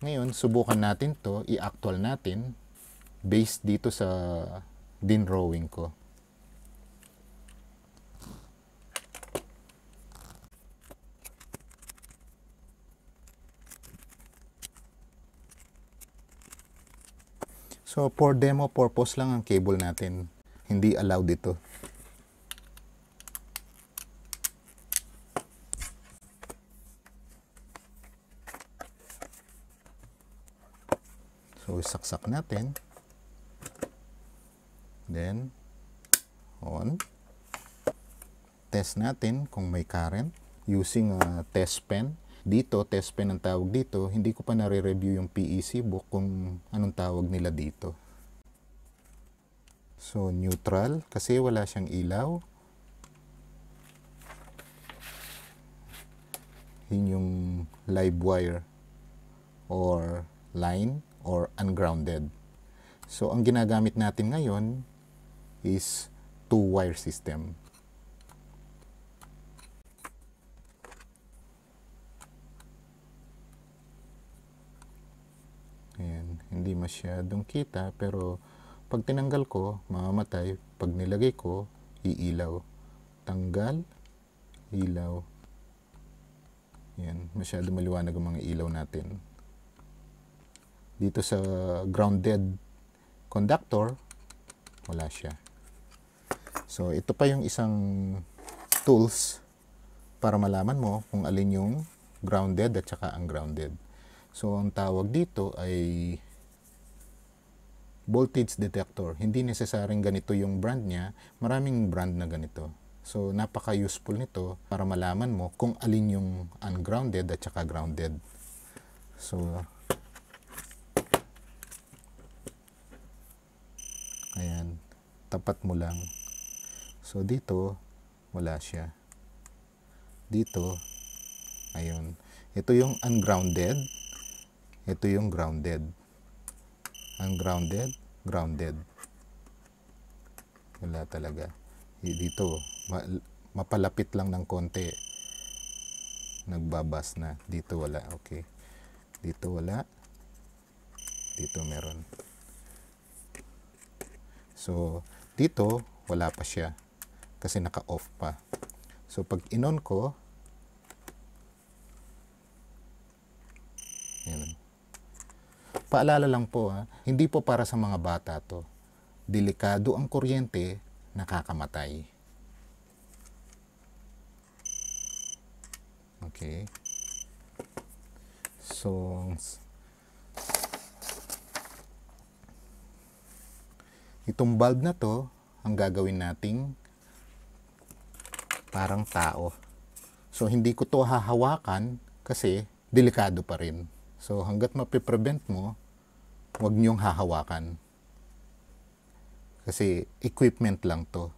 Ngayon, subukan natin to i-actual natin based dito sa din drawing ko. So, for demo purpose lang ang cable natin. Hindi allowed dito. isaksak natin. Then, on. Test natin kung may current using a uh, test pen. Dito, test pen ang tawag dito. Hindi ko pa nare-review yung PEC book kung anong tawag nila dito. So, neutral kasi wala siyang ilaw. Yun yung live wire or line or ungrounded. So, ang ginagamit natin ngayon is two-wire system. Ayan, hindi masyadong kita pero pag tinanggal ko, mamamatay. Pag nilagay ko, iilaw. Tanggal, ilaw. Ayan, masyado maliwanag ang mga ilaw natin dito sa grounded conductor, wala siya. So, ito pa yung isang tools para malaman mo kung alin yung grounded at saka ungrounded. So, ang tawag dito ay voltage detector. Hindi nesesaring ganito yung brand niya. Maraming brand na ganito. So, napaka-useful nito para malaman mo kung alin yung ungrounded at saka grounded. So, Ayan, tapat mo lang. So, dito, wala siya. Dito, ayun. Ito yung ungrounded. Ito yung grounded. Ungrounded, grounded. Wala talaga. Eh, dito, mapalapit lang ng konti. Nagbabas na. Dito wala. Okay. Dito wala. Dito meron. So, dito, wala pa siya. Kasi naka-off pa. So, pag inon ko, yun. Paalala lang po, ha? hindi po para sa mga bata to. Delikado ang kuryente, nakakamatay. Okay. So, Itong bulb na to, ang gagawin nating parang tao. So, hindi ko to hahawakan kasi delikado pa rin. So, hanggat mapiprevent mo, huwag niyong hahawakan. Kasi equipment lang to.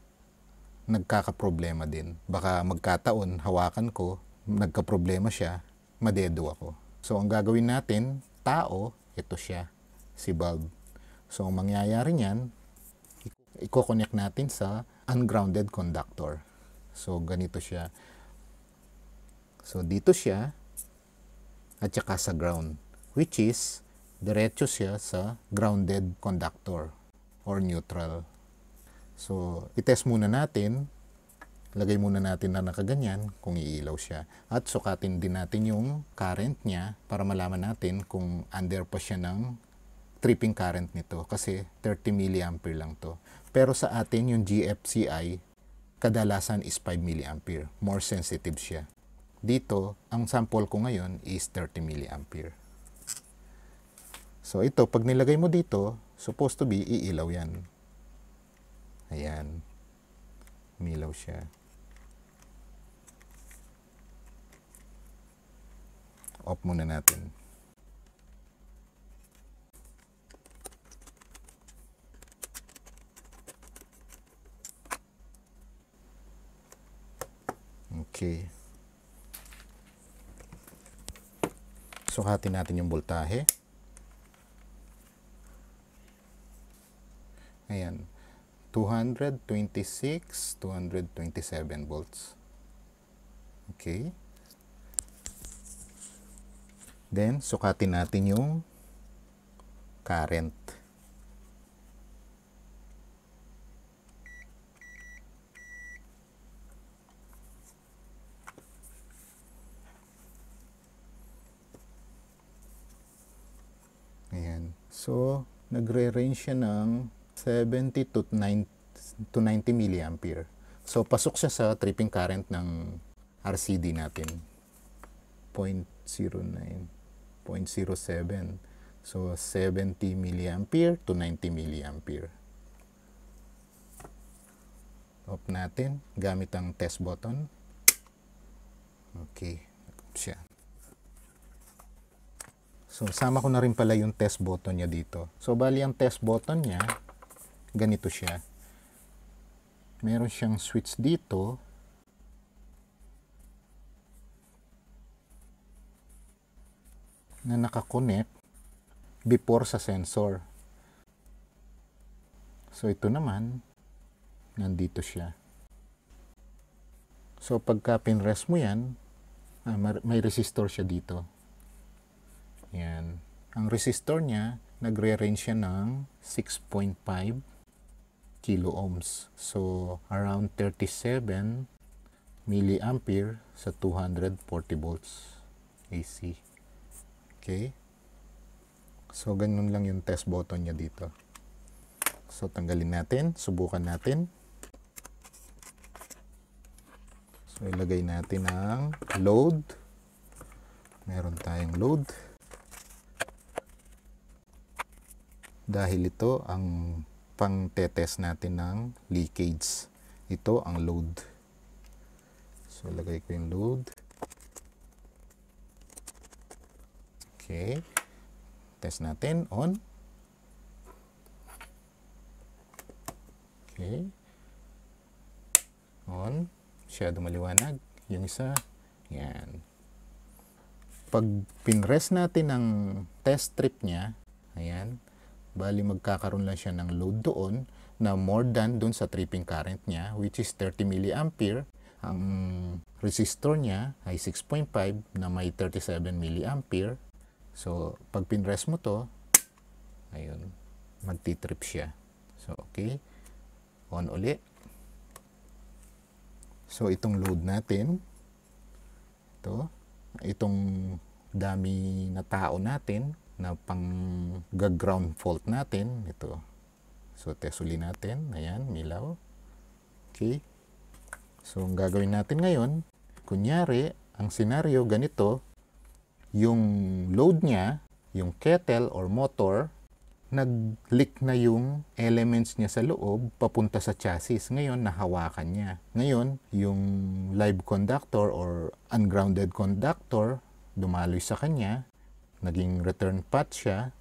Nagkakaproblema din. Baka magkataon, hawakan ko, nagkaproblema siya, madedo ako. So, ang gagawin natin, tao, ito siya, si Bulb. So, ang mangyayari niyan, i-connect natin sa ungrounded conductor. So, ganito siya. So, dito siya at saka sa ground which is diretso siya sa grounded conductor or neutral. So, itest muna natin. Lagay muna natin na nakaganyan kung iilaw siya. At sukatin din natin yung current niya para malaman natin kung under pa siya ng tripping current nito kasi 30 milliampere lang to. Pero sa atin yung GFCI kadalasan is 5 milliampere. More sensitive siya. Dito, ang sample ko ngayon is 30 milliampere. So ito, pag nilagay mo dito, supposed to be iilaw yan. Ayan. Umilaw siya. Off muna natin. Okay. Sukatin natin yung voltahe. Ayan. 226, 227 volts. Okay. Then, sukatin natin yung current. So, nagre-range siya ng 70 to 90, to 90 milliampere. So, pasok siya sa tripping current ng RCD natin. 0.09, 0.07. So, 70 milliampere to 90 milliampere. Off natin gamit ang test button. Okay, siya. So, sama ko na rin pala yung test button niya dito. So, bali ang test button niya, ganito siya. Meron siyang switch dito. na nakakonect before sa sensor. So, ito naman, nandito siya. So, pagka pinress mo yan, ah, may resistor siya dito. Yan. Ang resistor niya, nagre-range siya ng 6.5 kilo ohms. So, around 37 milliampere sa 240 volts AC. Okay? So, ganun lang yung test button niya dito. So, tanggalin natin. Subukan natin. So, ilagay natin ang load. Meron tayong load. dahil ito ang pang-test natin ng leakage. Ito ang load. So, lagay ko yung load. Okay. Test natin on. Okay. On. Masyado maliwanag. Yung isa. Yan. Pag pinres natin ang test strip niya, ayan, Bali, magkakaroon lang siya ng load doon na more than doon sa tripping current niya, which is 30 milliampere. Ang resistor niya ay 6.5 na may 37 milliampere. So, pag pinress mo to, ayun, magti-trip siya. So, okay. On uli. So, itong load natin, ito, itong dami na tao natin, na pang ground fault natin. Ito. So, test uli natin. Ayan, milaw. Okay. So, ang gagawin natin ngayon, kunyari, ang scenario ganito, yung load niya, yung kettle or motor, nag-leak na yung elements niya sa loob papunta sa chassis. Ngayon, nahawakan niya. Ngayon, yung live conductor or ungrounded conductor dumaloy sa kanya naging return path siya,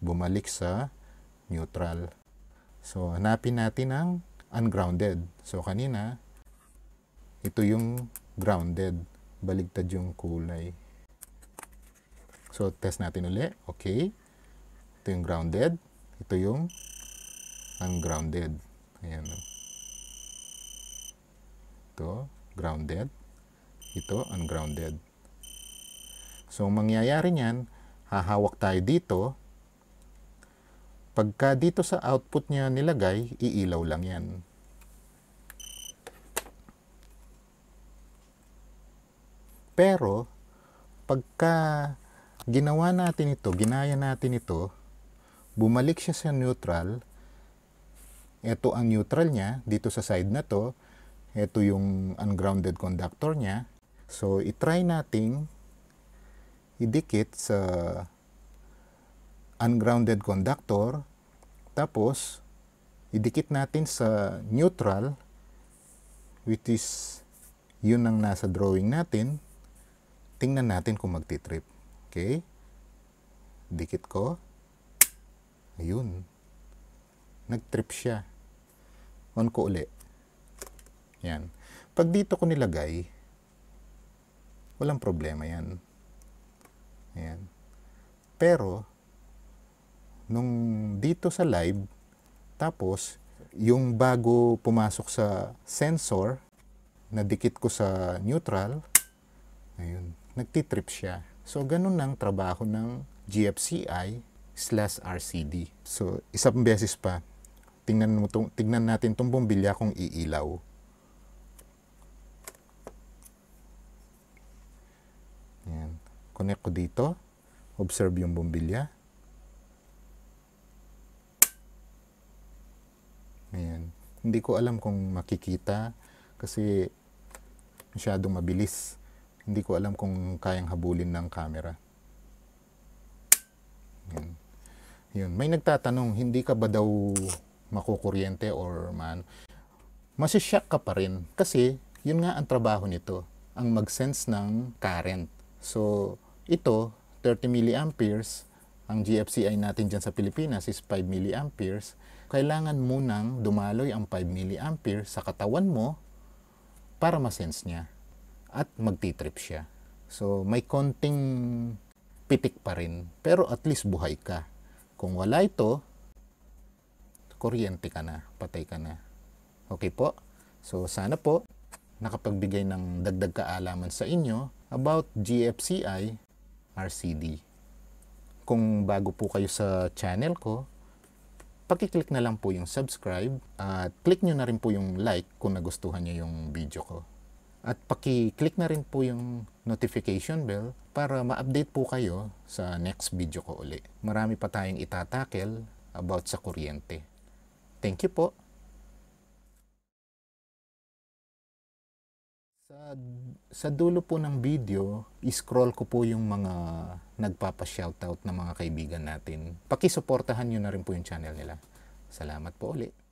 bumalik sa neutral. So, hanapin natin ang ungrounded. So, kanina, ito yung grounded. Baligtad yung kulay. So, test natin uli. Okay. Ito yung grounded. Ito yung ungrounded. Ayan. Ito, grounded. Ito, ungrounded. So, ang mangyayari niyan, hahawak tayo dito. Pagka dito sa output niya nilagay, iilaw lang yan. Pero, pagka ginawa natin ito, ginaya natin ito, bumalik siya sa neutral, ito ang neutral niya, dito sa side na to, ito yung ungrounded conductor niya. So, itry nating idikit sa ungrounded conductor, tapos idikit natin sa neutral, which is yun ang nasa drawing natin, tingnan natin kung magti-trip. Okay? Dikit ko. Ayun. Nag-trip siya. On ko uli. Yan. Pag dito ko nilagay, walang problema yan. Ayan. Pero, nung dito sa live, tapos, yung bago pumasok sa sensor, nadikit ko sa neutral, ayun, nagtitrip siya. So, ganun ang trabaho ng GFCI slash RCD. So, isang beses pa, tingnan, mo tong, tingnan natin itong bumbilya kung iilaw. Connect ko dito. Observe yung bombilya. Ayan. Hindi ko alam kung makikita kasi masyadong mabilis. Hindi ko alam kung kayang habulin ng camera. Ayan. Yun. May nagtatanong, hindi ka ba daw makukuryente or man? Masishock ka pa rin kasi yun nga ang trabaho nito, ang mag-sense ng current. So, ito, 30 milliamperes. Ang GFCI natin dyan sa Pilipinas is 5 milliamperes. Kailangan munang dumaloy ang 5 milliamperes sa katawan mo para masense niya at magtitrip siya. So, may konting pitik pa rin. Pero at least buhay ka. Kung wala ito, kuryente ka na, patay ka na. Okay po? So, sana po nakapagbigay ng dagdag kaalaman sa inyo about GFCI RCD. Kung bago po kayo sa channel ko, pakiclick na lang po yung subscribe at click nyo na rin po yung like kung nagustuhan nyo yung video ko. At paki-click na rin po yung notification bell para ma-update po kayo sa next video ko uli. Marami pa tayong itatakel about sa kuryente. Thank you po! Sa, sa dulo po ng video, scroll ko po yung mga nagpapa-shoutout ng mga kaibigan natin. Paki-suportahan niyo na rin po yung channel nila. Salamat po ulit.